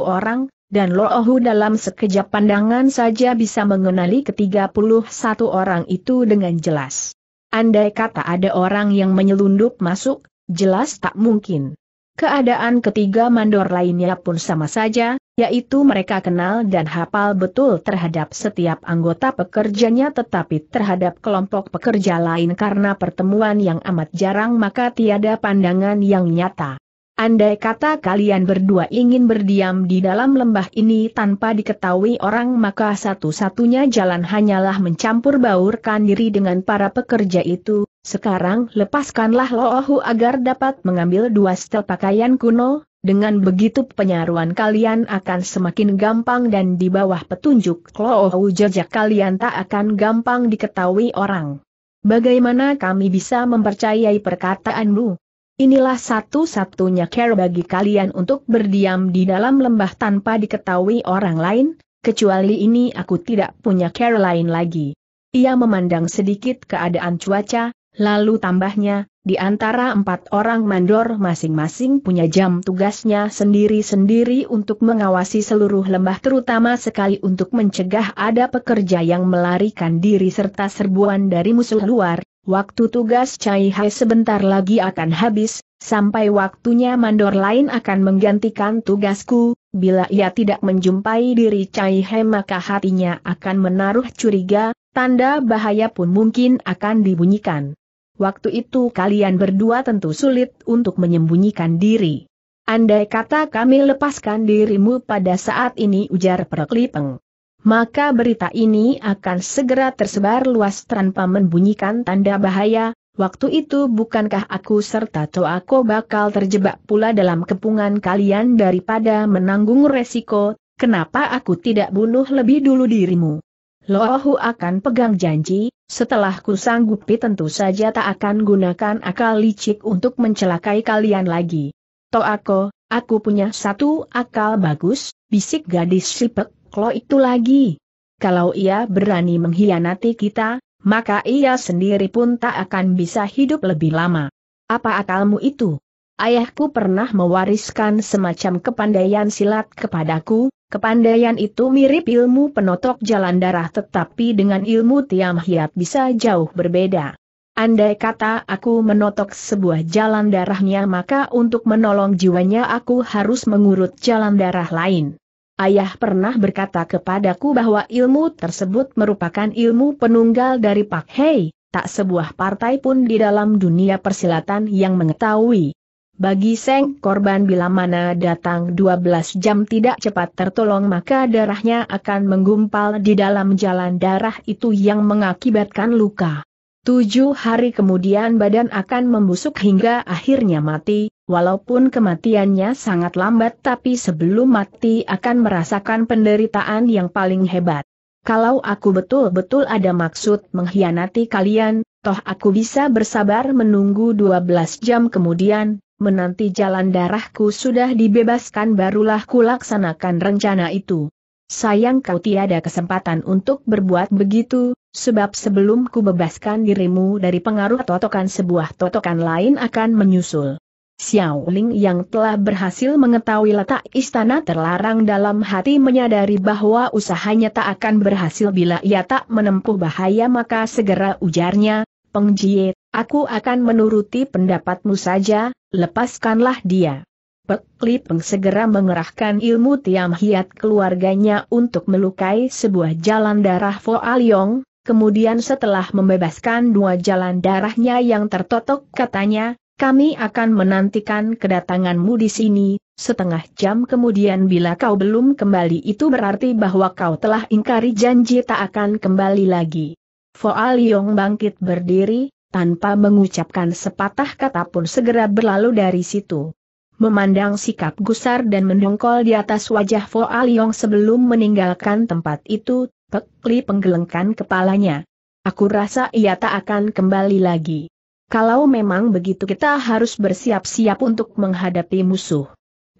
orang, dan Loohu dalam sekejap pandangan saja bisa mengenali ke-31 orang itu dengan jelas. Andai kata ada orang yang menyelundup masuk, jelas tak mungkin. Keadaan ketiga mandor lainnya pun sama saja, yaitu mereka kenal dan hafal betul terhadap setiap anggota pekerjanya tetapi terhadap kelompok pekerja lain karena pertemuan yang amat jarang maka tiada pandangan yang nyata. Andai kata kalian berdua ingin berdiam di dalam lembah ini tanpa diketahui orang maka satu-satunya jalan hanyalah mencampur baurkan diri dengan para pekerja itu, sekarang lepaskanlah Loohu agar dapat mengambil dua setel pakaian kuno, dengan begitu penyaruan kalian akan semakin gampang dan di bawah petunjuk Loohu jejak kalian tak akan gampang diketahui orang. Bagaimana kami bisa mempercayai perkataanmu? Inilah satu-satunya cara bagi kalian untuk berdiam di dalam lembah tanpa diketahui orang lain, kecuali ini aku tidak punya cara lain lagi. Ia memandang sedikit keadaan cuaca, Lalu tambahnya, di antara empat orang mandor masing-masing punya jam tugasnya sendiri-sendiri untuk mengawasi seluruh lembah terutama sekali untuk mencegah ada pekerja yang melarikan diri serta serbuan dari musuh luar. Waktu tugas Cai Hai sebentar lagi akan habis, sampai waktunya mandor lain akan menggantikan tugasku, bila ia tidak menjumpai diri Cai Hai maka hatinya akan menaruh curiga, tanda bahaya pun mungkin akan dibunyikan waktu itu kalian berdua tentu sulit untuk menyembunyikan diri. Andai kata kami lepaskan dirimu pada saat ini ujar Perklipeng. Maka berita ini akan segera tersebar luas tanpa membunyikan tanda bahaya, waktu itu bukankah aku serta Toako bakal terjebak pula dalam kepungan kalian daripada menanggung resiko, kenapa aku tidak bunuh lebih dulu dirimu? Lohu akan pegang janji, setelah ku sanggupi tentu saja tak akan gunakan akal licik untuk mencelakai kalian lagi. Toako, aku punya satu akal bagus, bisik gadis sipek, Klo itu lagi. Kalau ia berani mengkhianati kita, maka ia sendiri pun tak akan bisa hidup lebih lama. Apa akalmu itu? Ayahku pernah mewariskan semacam kepandaian silat kepadaku, kepandaian itu mirip ilmu penotok jalan darah tetapi dengan ilmu tiam hiat bisa jauh berbeda. Andai kata aku menotok sebuah jalan darahnya maka untuk menolong jiwanya aku harus mengurut jalan darah lain. Ayah pernah berkata kepadaku bahwa ilmu tersebut merupakan ilmu penunggal dari Pak Hei, tak sebuah partai pun di dalam dunia persilatan yang mengetahui. Bagi Seng korban bila mana datang 12 jam tidak cepat tertolong maka darahnya akan menggumpal di dalam jalan darah itu yang mengakibatkan luka. Tujuh hari kemudian badan akan membusuk hingga akhirnya mati, walaupun kematiannya sangat lambat tapi sebelum mati akan merasakan penderitaan yang paling hebat. Kalau aku betul-betul ada maksud mengkhianati kalian, toh aku bisa bersabar menunggu 12 jam kemudian, menanti jalan darahku sudah dibebaskan barulah kulaksanakan rencana itu. Sayang kau tiada kesempatan untuk berbuat begitu, sebab sebelum ku bebaskan dirimu dari pengaruh totokan sebuah totokan lain akan menyusul. Xiao Ling yang telah berhasil mengetahui letak istana terlarang dalam hati menyadari bahwa usahanya tak akan berhasil bila ia tak menempuh bahaya maka segera ujarnya, Pengjie, aku akan menuruti pendapatmu saja, lepaskanlah dia. Pek Li Peng segera mengerahkan ilmu Tiam Hiat keluarganya untuk melukai sebuah jalan darah Al Yong. kemudian setelah membebaskan dua jalan darahnya yang tertotok katanya, kami akan menantikan kedatanganmu di sini, setengah jam kemudian bila kau belum kembali itu berarti bahwa kau telah ingkari janji tak akan kembali lagi. Foa bangkit berdiri, tanpa mengucapkan sepatah kata pun segera berlalu dari situ. Memandang sikap gusar dan mendongkol di atas wajah Foa sebelum meninggalkan tempat itu, Pek Li penggelengkan kepalanya. Aku rasa ia tak akan kembali lagi. Kalau memang begitu kita harus bersiap-siap untuk menghadapi musuh.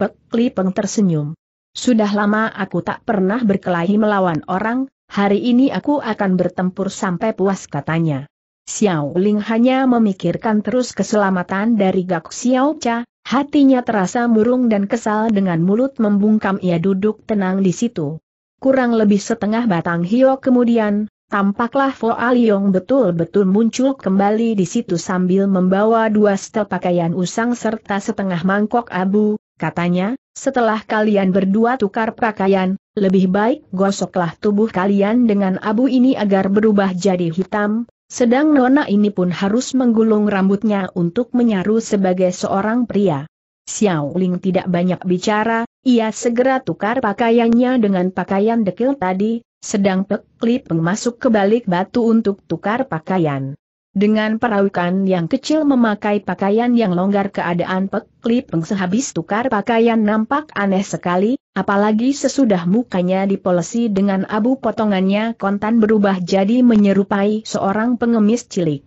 Pek Li Peng tersenyum. Sudah lama aku tak pernah berkelahi melawan orang, Hari ini aku akan bertempur sampai puas katanya. Xiao Ling hanya memikirkan terus keselamatan dari Gak Xiao Cha, hatinya terasa murung dan kesal dengan mulut membungkam ia duduk tenang di situ. Kurang lebih setengah batang hio kemudian, tampaklah Fo Aliong betul-betul muncul kembali di situ sambil membawa dua setel pakaian usang serta setengah mangkok abu, Katanya, setelah kalian berdua tukar pakaian, lebih baik gosoklah tubuh kalian dengan abu ini agar berubah jadi hitam, sedang nona ini pun harus menggulung rambutnya untuk menyaru sebagai seorang pria. Xiao Ling tidak banyak bicara, ia segera tukar pakaiannya dengan pakaian dekil tadi, sedang Pek masuk ke balik batu untuk tukar pakaian. Dengan perawikan yang kecil memakai pakaian yang longgar keadaan Pek Li Peng sehabis tukar pakaian nampak aneh sekali, apalagi sesudah mukanya dipolesi dengan abu potongannya kontan berubah jadi menyerupai seorang pengemis cilik.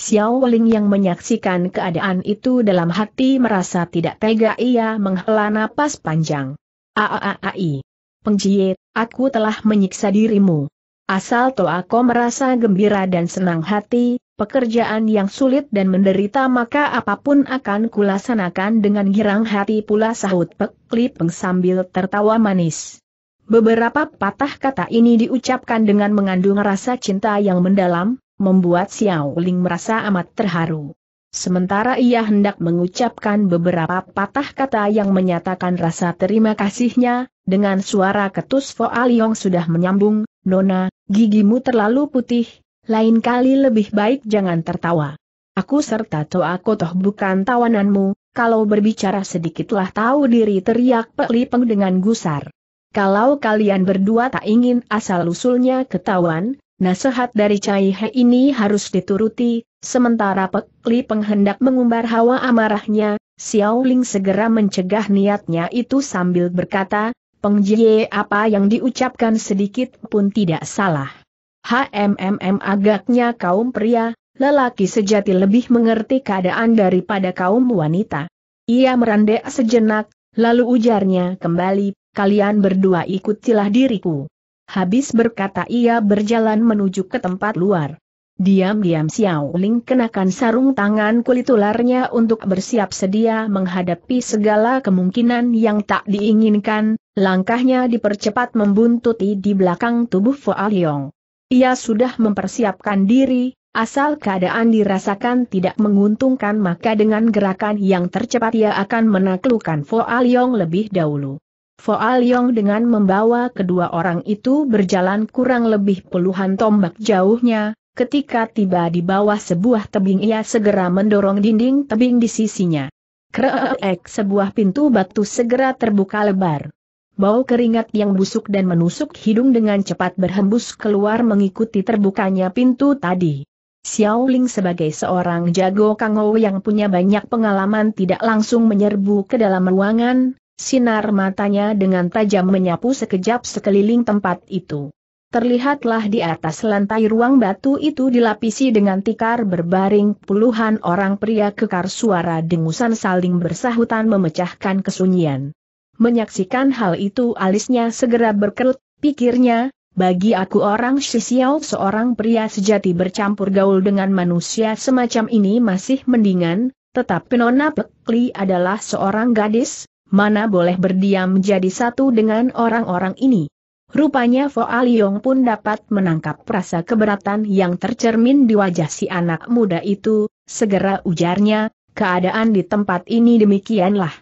Xiao Weling yang menyaksikan keadaan itu dalam hati merasa tidak tega ia menghela napas panjang. Aaai. Pengjie, aku telah menyiksa dirimu. Asal aku merasa gembira dan senang hati, pekerjaan yang sulit dan menderita maka apapun akan kulaksanakan dengan girang hati pula sahut Pek Lipeng sambil tertawa manis. Beberapa patah kata ini diucapkan dengan mengandung rasa cinta yang mendalam, membuat Xiao Ling merasa amat terharu. Sementara ia hendak mengucapkan beberapa patah kata yang menyatakan rasa terima kasihnya, dengan suara ketus Fo Aliong sudah menyambung, Nona, gigimu terlalu putih, lain kali lebih baik jangan tertawa. Aku serta Toa toh bukan tawananmu, kalau berbicara sedikitlah tahu diri teriak Pak Lipeng dengan gusar. Kalau kalian berdua tak ingin asal-usulnya ketahuan, nasihat dari Cai He ini harus dituruti, sementara Pak Lipeng hendak mengumbar hawa amarahnya, Xiao Ling segera mencegah niatnya itu sambil berkata, Pengjie apa yang diucapkan sedikit pun tidak salah. HMMM agaknya kaum pria, lelaki sejati lebih mengerti keadaan daripada kaum wanita. Ia merendek sejenak, lalu ujarnya kembali, kalian berdua ikutilah diriku. Habis berkata ia berjalan menuju ke tempat luar. Diam-diam Xiao Ling kenakan sarung tangan kulit ularnya untuk bersiap sedia menghadapi segala kemungkinan yang tak diinginkan, langkahnya dipercepat membuntuti di belakang tubuh Fo Aliong. Ia sudah mempersiapkan diri, asal keadaan dirasakan tidak menguntungkan maka dengan gerakan yang tercepat ia akan menaklukkan Fo Yong lebih dahulu. Fo Yong dengan membawa kedua orang itu berjalan kurang lebih puluhan tombak jauhnya, ketika tiba di bawah sebuah tebing ia segera mendorong dinding tebing di sisinya. Kreek sebuah pintu batu segera terbuka lebar. Bau keringat yang busuk dan menusuk hidung dengan cepat berhembus keluar mengikuti terbukanya pintu tadi. Xiao Ling sebagai seorang jago Ou yang punya banyak pengalaman tidak langsung menyerbu ke dalam ruangan, sinar matanya dengan tajam menyapu sekejap sekeliling tempat itu. Terlihatlah di atas lantai ruang batu itu dilapisi dengan tikar berbaring puluhan orang pria kekar suara dengusan saling bersahutan memecahkan kesunyian. Menyaksikan hal itu alisnya segera berkerut, pikirnya, bagi aku orang Shisiao seorang pria sejati bercampur gaul dengan manusia semacam ini masih mendingan, tetapi Nona Pekli adalah seorang gadis, mana boleh berdiam menjadi satu dengan orang-orang ini. Rupanya Fo Aliong pun dapat menangkap rasa keberatan yang tercermin di wajah si anak muda itu, segera ujarnya, keadaan di tempat ini demikianlah.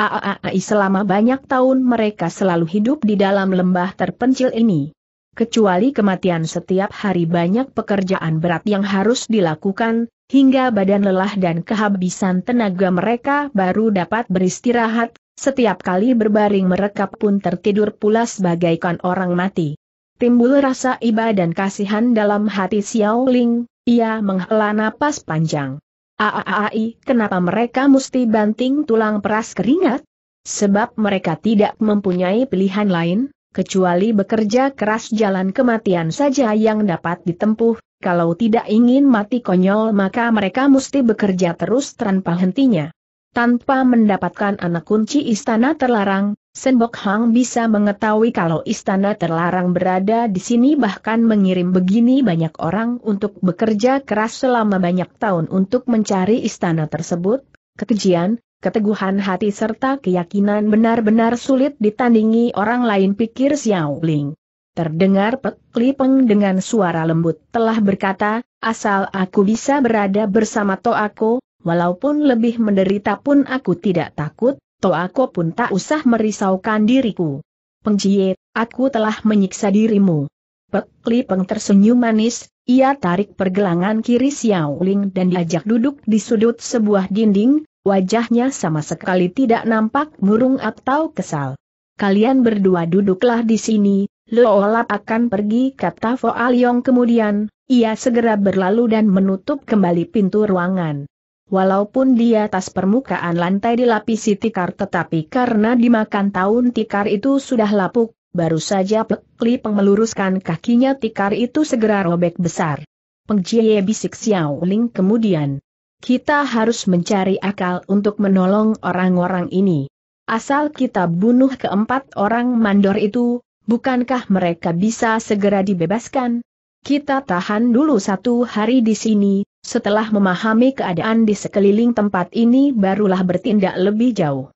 Aaai selama banyak tahun mereka selalu hidup di dalam lembah terpencil ini. Kecuali kematian setiap hari banyak pekerjaan berat yang harus dilakukan, hingga badan lelah dan kehabisan tenaga mereka baru dapat beristirahat, setiap kali berbaring mereka pun tertidur pulas bagaikan orang mati. Timbul rasa iba dan kasihan dalam hati Xiao Ling, ia menghela napas panjang. Aaai, kenapa mereka mesti banting tulang peras keringat? Sebab mereka tidak mempunyai pilihan lain, kecuali bekerja keras jalan kematian saja yang dapat ditempuh, kalau tidak ingin mati konyol maka mereka mesti bekerja terus tanpa hentinya. Tanpa mendapatkan anak kunci istana terlarang, Senbok Hang bisa mengetahui kalau istana terlarang berada di sini bahkan mengirim begini banyak orang untuk bekerja keras selama banyak tahun untuk mencari istana tersebut, kekejian, keteguhan hati serta keyakinan benar-benar sulit ditandingi orang lain pikir Xiao Ling. Terdengar Pek Lipeng dengan suara lembut telah berkata, asal aku bisa berada bersama Toako, walaupun lebih menderita pun aku tidak takut, toh aku pun tak usah merisaukan diriku. Pengjiet, aku telah menyiksa dirimu. Pek Li Peng tersenyum manis, ia tarik pergelangan kiri Xiao Ling dan diajak duduk di sudut sebuah dinding, wajahnya sama sekali tidak nampak murung atau kesal. Kalian berdua duduklah di sini, Loolap akan pergi kata Fo Aliong kemudian, ia segera berlalu dan menutup kembali pintu ruangan. Walaupun di atas permukaan lantai dilapisi tikar tetapi karena dimakan tahun tikar itu sudah lapuk, baru saja Plek pengeluruskan kakinya tikar itu segera robek besar. Peng bisik Xiao Ling kemudian. Kita harus mencari akal untuk menolong orang-orang ini. Asal kita bunuh keempat orang mandor itu, bukankah mereka bisa segera dibebaskan? Kita tahan dulu satu hari di sini, setelah memahami keadaan di sekeliling tempat ini barulah bertindak lebih jauh.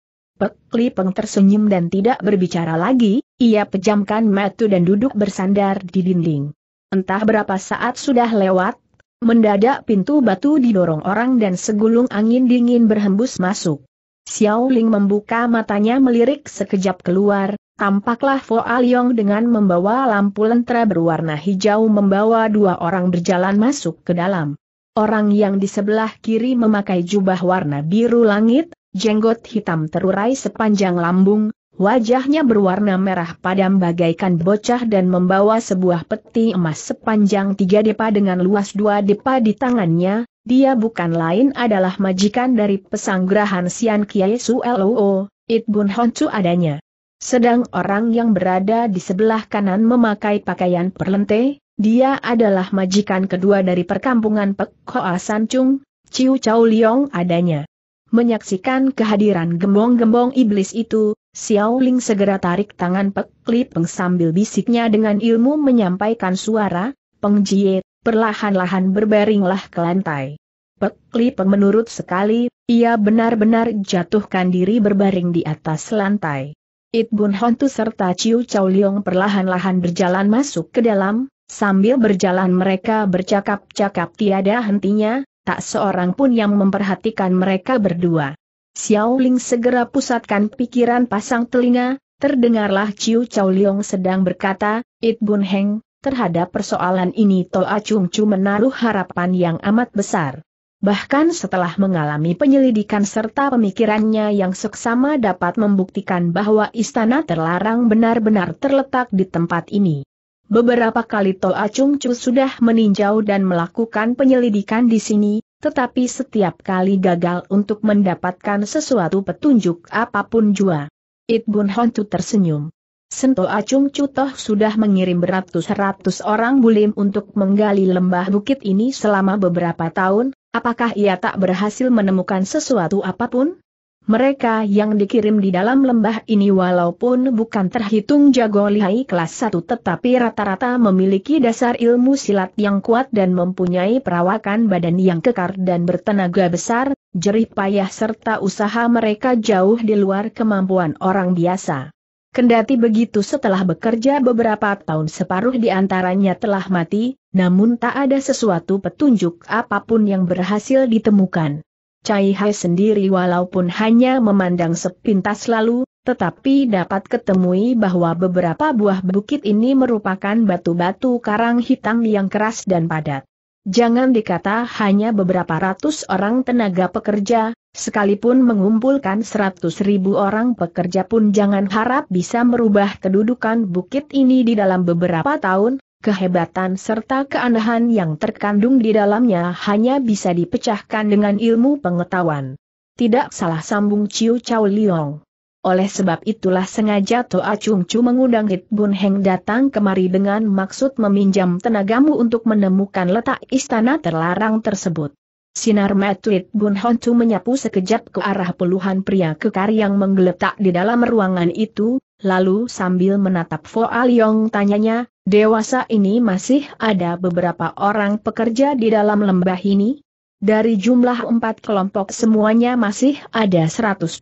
Pek Lipeng tersenyum dan tidak berbicara lagi, ia pejamkan mata dan duduk bersandar di dinding. Entah berapa saat sudah lewat, mendadak pintu batu didorong orang dan segulung angin dingin berhembus masuk. Xiao Ling membuka matanya melirik sekejap keluar, tampaklah Fo Aliong dengan membawa lampu lentera berwarna hijau membawa dua orang berjalan masuk ke dalam. Orang yang di sebelah kiri memakai jubah warna biru langit, jenggot hitam terurai sepanjang lambung, wajahnya berwarna merah padam bagaikan bocah dan membawa sebuah peti emas sepanjang tiga depa dengan luas dua depa di tangannya, dia bukan lain adalah majikan dari pesanggrahan Sian Kiai Sueloo, It Bun Honcu adanya. Sedang orang yang berada di sebelah kanan memakai pakaian perlente, dia adalah majikan kedua dari perkampungan Pek Hoa Chung, Ciu Chau Liong adanya. Menyaksikan kehadiran gembong-gembong iblis itu, Xiao Ling segera tarik tangan Pek Li Peng sambil bisiknya dengan ilmu menyampaikan suara, Peng Jie, perlahan-lahan berbaringlah ke lantai. Pek Li Peng menurut sekali, ia benar-benar jatuhkan diri berbaring di atas lantai. It Bun Hontu serta Ciu Chau Liong perlahan-lahan berjalan masuk ke dalam, Sambil berjalan mereka bercakap-cakap tiada hentinya, tak seorang pun yang memperhatikan mereka berdua. Xiao Ling segera pusatkan pikiran pasang telinga, terdengarlah Ciu Chow Liong sedang berkata, It Bun Heng, terhadap persoalan ini Toa Chung Chu menaruh harapan yang amat besar. Bahkan setelah mengalami penyelidikan serta pemikirannya yang seksama dapat membuktikan bahwa istana terlarang benar-benar terletak di tempat ini. Beberapa kali Tol Acung Chu sudah meninjau dan melakukan penyelidikan di sini, tetapi setiap kali gagal untuk mendapatkan sesuatu petunjuk apapun jua. It Bun Hontu tersenyum. Sento Acung toh sudah mengirim beratus-ratus orang bulim untuk menggali lembah bukit ini selama beberapa tahun, apakah ia tak berhasil menemukan sesuatu apapun? Mereka yang dikirim di dalam lembah ini walaupun bukan terhitung jago lihai kelas 1 tetapi rata-rata memiliki dasar ilmu silat yang kuat dan mempunyai perawakan badan yang kekar dan bertenaga besar, jerih payah serta usaha mereka jauh di luar kemampuan orang biasa. Kendati begitu setelah bekerja beberapa tahun separuh di antaranya telah mati, namun tak ada sesuatu petunjuk apapun yang berhasil ditemukan. Cai Hai sendiri walaupun hanya memandang sepintas lalu, tetapi dapat ketemui bahwa beberapa buah bukit ini merupakan batu-batu karang hitam yang keras dan padat. Jangan dikata hanya beberapa ratus orang tenaga pekerja, sekalipun mengumpulkan seratus ribu orang pekerja pun jangan harap bisa merubah kedudukan bukit ini di dalam beberapa tahun, kehebatan serta keanehan yang terkandung di dalamnya hanya bisa dipecahkan dengan ilmu pengetahuan. Tidak salah sambung Ciu Chow Liong. Oleh sebab itulah sengaja Toa Chung Chu mengundang Hit Bun Heng datang kemari dengan maksud meminjam tenagamu untuk menemukan letak istana terlarang tersebut. Sinar Hit Bun Chu menyapu sekejap ke arah puluhan pria kekar yang menggeletak di dalam ruangan itu, lalu sambil menatap Foa Liong tanyanya, Dewasa ini masih ada beberapa orang pekerja di dalam lembah ini. Dari jumlah empat kelompok semuanya masih ada 120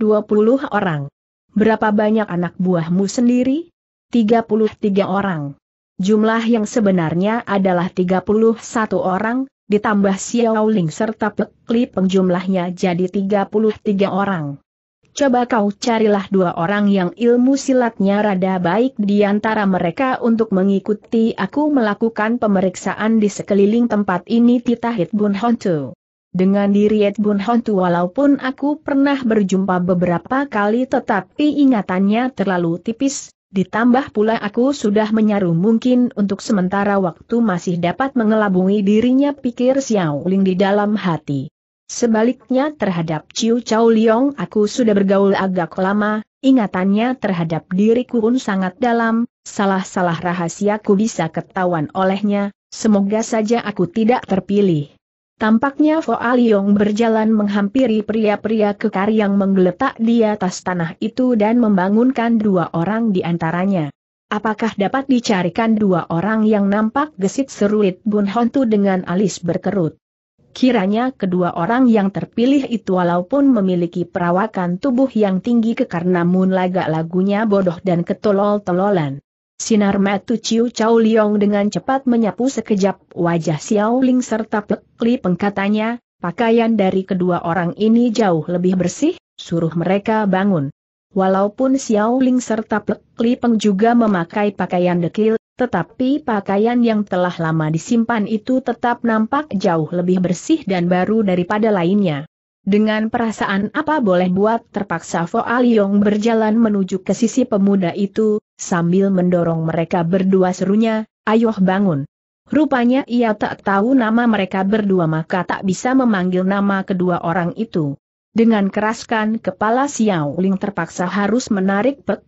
orang. Berapa banyak anak buahmu sendiri? 33 orang. Jumlah yang sebenarnya adalah 31 orang, ditambah Xiao Ling serta Pek Li pengjumlahnya jadi 33 orang coba kau carilah dua orang yang ilmu silatnya rada baik di antara mereka untuk mengikuti aku melakukan pemeriksaan di sekeliling tempat ini titah Hit Bun Hontu. Dengan diri Hit Hontu walaupun aku pernah berjumpa beberapa kali tetapi ingatannya terlalu tipis, ditambah pula aku sudah menyaru mungkin untuk sementara waktu masih dapat mengelabui dirinya pikir Xiao Ling di dalam hati. Sebaliknya terhadap Ciu Chao Liong aku sudah bergaul agak lama, ingatannya terhadap diriku pun sangat dalam, salah-salah rahasiaku bisa ketahuan olehnya, semoga saja aku tidak terpilih. Tampaknya Foa Liong berjalan menghampiri pria-pria kekar yang menggeletak di atas tanah itu dan membangunkan dua orang di antaranya. Apakah dapat dicarikan dua orang yang nampak gesit seruit Bun Hontu dengan alis berkerut? Kiranya kedua orang yang terpilih itu walaupun memiliki perawakan tubuh yang tinggi kekar namun lagak-lagunya bodoh dan ketolol-tololan. Sinar metu Ciu Chow Liong dengan cepat menyapu sekejap wajah Xiao Ling serta pekli pengkatanya, pakaian dari kedua orang ini jauh lebih bersih, suruh mereka bangun. Walaupun Xiao Ling serta Pek Peng juga memakai pakaian dekil, tetapi pakaian yang telah lama disimpan itu tetap nampak jauh lebih bersih dan baru daripada lainnya. Dengan perasaan apa boleh buat terpaksa Fo Aliong berjalan menuju ke sisi pemuda itu, sambil mendorong mereka berdua serunya, ayo bangun. Rupanya ia tak tahu nama mereka berdua maka tak bisa memanggil nama kedua orang itu. Dengan keraskan kepala Xiao Ling terpaksa harus menarik pek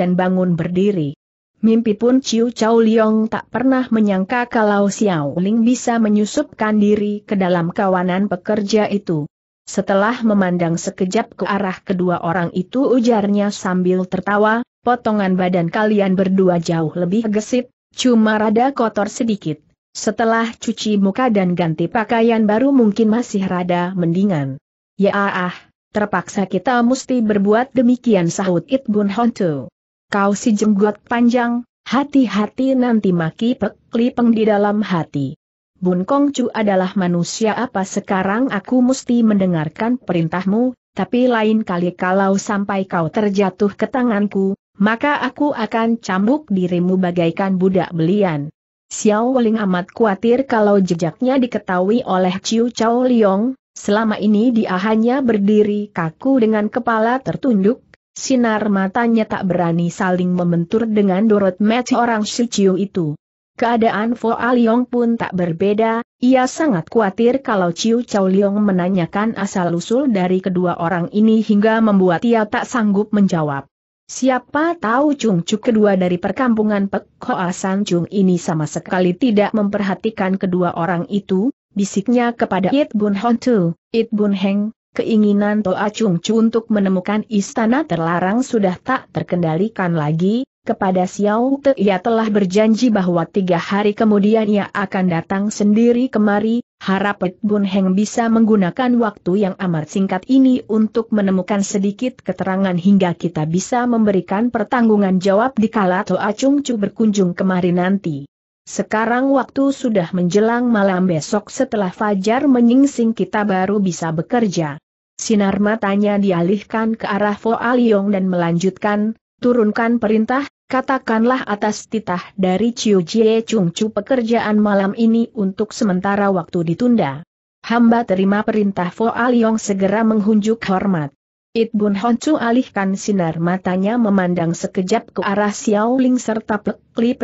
dan bangun berdiri. Mimpi pun Ciu Chow Liong tak pernah menyangka kalau Xiao Ling bisa menyusupkan diri ke dalam kawanan pekerja itu. Setelah memandang sekejap ke arah kedua orang itu ujarnya sambil tertawa, potongan badan kalian berdua jauh lebih gesit, cuma rada kotor sedikit. Setelah cuci muka dan ganti pakaian baru mungkin masih rada mendingan. Ya ah, terpaksa kita mesti berbuat demikian sahut It Bun Hontu. Kau si jenggot panjang, hati-hati nanti maki peklipeng di dalam hati. Bun Kong Chu adalah manusia apa sekarang aku mesti mendengarkan perintahmu, tapi lain kali kalau sampai kau terjatuh ke tanganku, maka aku akan cambuk dirimu bagaikan budak belian. Xiao Weling amat khawatir kalau jejaknya diketahui oleh Chiu Chao Liong, selama ini dia hanya berdiri kaku dengan kepala tertunduk, sinar matanya tak berani saling membentur dengan Dorot Match orang Shichiu itu. Keadaan Fo Aliong pun tak berbeda, ia sangat khawatir kalau Chiu Chow Liong menanyakan asal-usul dari kedua orang ini hingga membuat ia tak sanggup menjawab. Siapa tahu Chung Chuk kedua dari perkampungan Pek Hoa San Chung ini sama sekali tidak memperhatikan kedua orang itu, bisiknya kepada It Bun Hon Tu, It Bun Heng, keinginan Toa Chu untuk menemukan istana terlarang sudah tak terkendalikan lagi, kepada Xiao Te ia telah berjanji bahwa tiga hari kemudian ia akan datang sendiri kemari, harap Pet Bun Heng bisa menggunakan waktu yang amat singkat ini untuk menemukan sedikit keterangan hingga kita bisa memberikan pertanggungan jawab di kala Toa Chung Chu berkunjung kemari nanti. Sekarang waktu sudah menjelang malam besok setelah fajar menyingsing kita baru bisa bekerja. Sinar matanya dialihkan ke arah Fo Aliong dan melanjutkan, turunkan perintah, katakanlah atas titah dari Chiu Jie Chung Chu pekerjaan malam ini untuk sementara waktu ditunda. Hamba terima perintah Fo Aliong segera menghunjuk hormat. It Bun Hon Chu alihkan sinar matanya memandang sekejap ke arah Xiao Ling serta Pek Li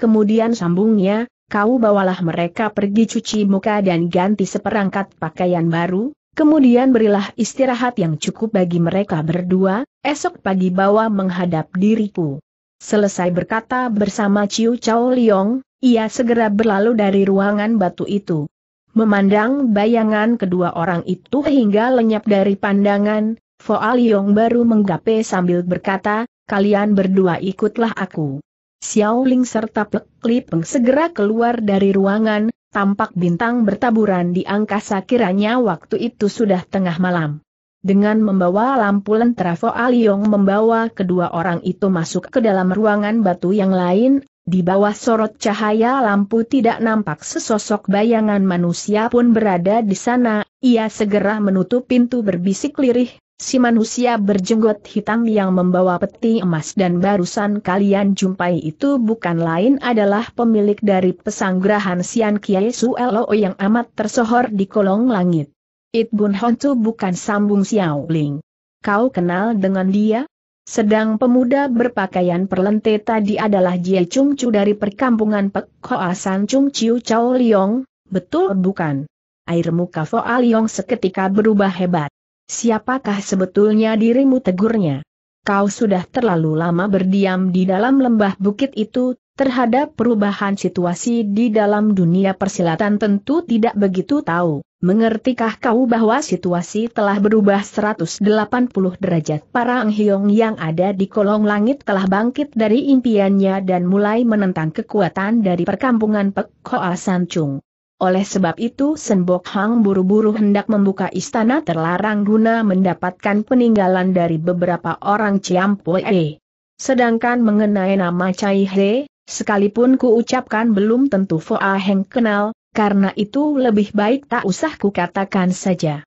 kemudian sambungnya, kau bawalah mereka pergi cuci muka dan ganti seperangkat pakaian baru, kemudian berilah istirahat yang cukup bagi mereka berdua, esok pagi bawa menghadap diriku. Selesai berkata bersama Ciu Chao Liong, ia segera berlalu dari ruangan batu itu. Memandang bayangan kedua orang itu hingga lenyap dari pandangan, Fo Liong baru menggapai sambil berkata, kalian berdua ikutlah aku. Xiao Ling serta Pek Li Peng segera keluar dari ruangan, tampak bintang bertaburan di angkasa kiranya waktu itu sudah tengah malam. Dengan membawa lampu lentera Fo Aliong membawa kedua orang itu masuk ke dalam ruangan batu yang lain, di bawah sorot cahaya lampu tidak nampak sesosok bayangan manusia pun berada di sana, ia segera menutup pintu berbisik lirih, si manusia berjenggot hitam yang membawa peti emas dan barusan kalian jumpai itu bukan lain adalah pemilik dari pesanggrahan Sian Kiai Suelo yang amat tersohor di kolong langit. It Bun Hontu bukan sambung Xiao Ling. Kau kenal dengan dia? Sedang pemuda berpakaian perlente tadi adalah Jie Chung Chu dari perkampungan Pek San Chung Chiu Chao Liong, betul bukan? Air muka Foa Liong seketika berubah hebat. Siapakah sebetulnya dirimu tegurnya? Kau sudah terlalu lama berdiam di dalam lembah bukit itu, terhadap perubahan situasi di dalam dunia persilatan tentu tidak begitu tahu. Mengertikah kau bahwa situasi telah berubah 180 derajat? Para anghyong yang ada di kolong langit telah bangkit dari impiannya dan mulai menentang kekuatan dari perkampungan Pek Hoa oleh sebab itu Senbok Hang buru-buru hendak membuka istana terlarang guna mendapatkan peninggalan dari beberapa orang Ciampoe. Sedangkan mengenai nama Cai He, sekalipun ku ucapkan belum tentu Foa Heng kenal, karena itu lebih baik tak usah ku katakan saja.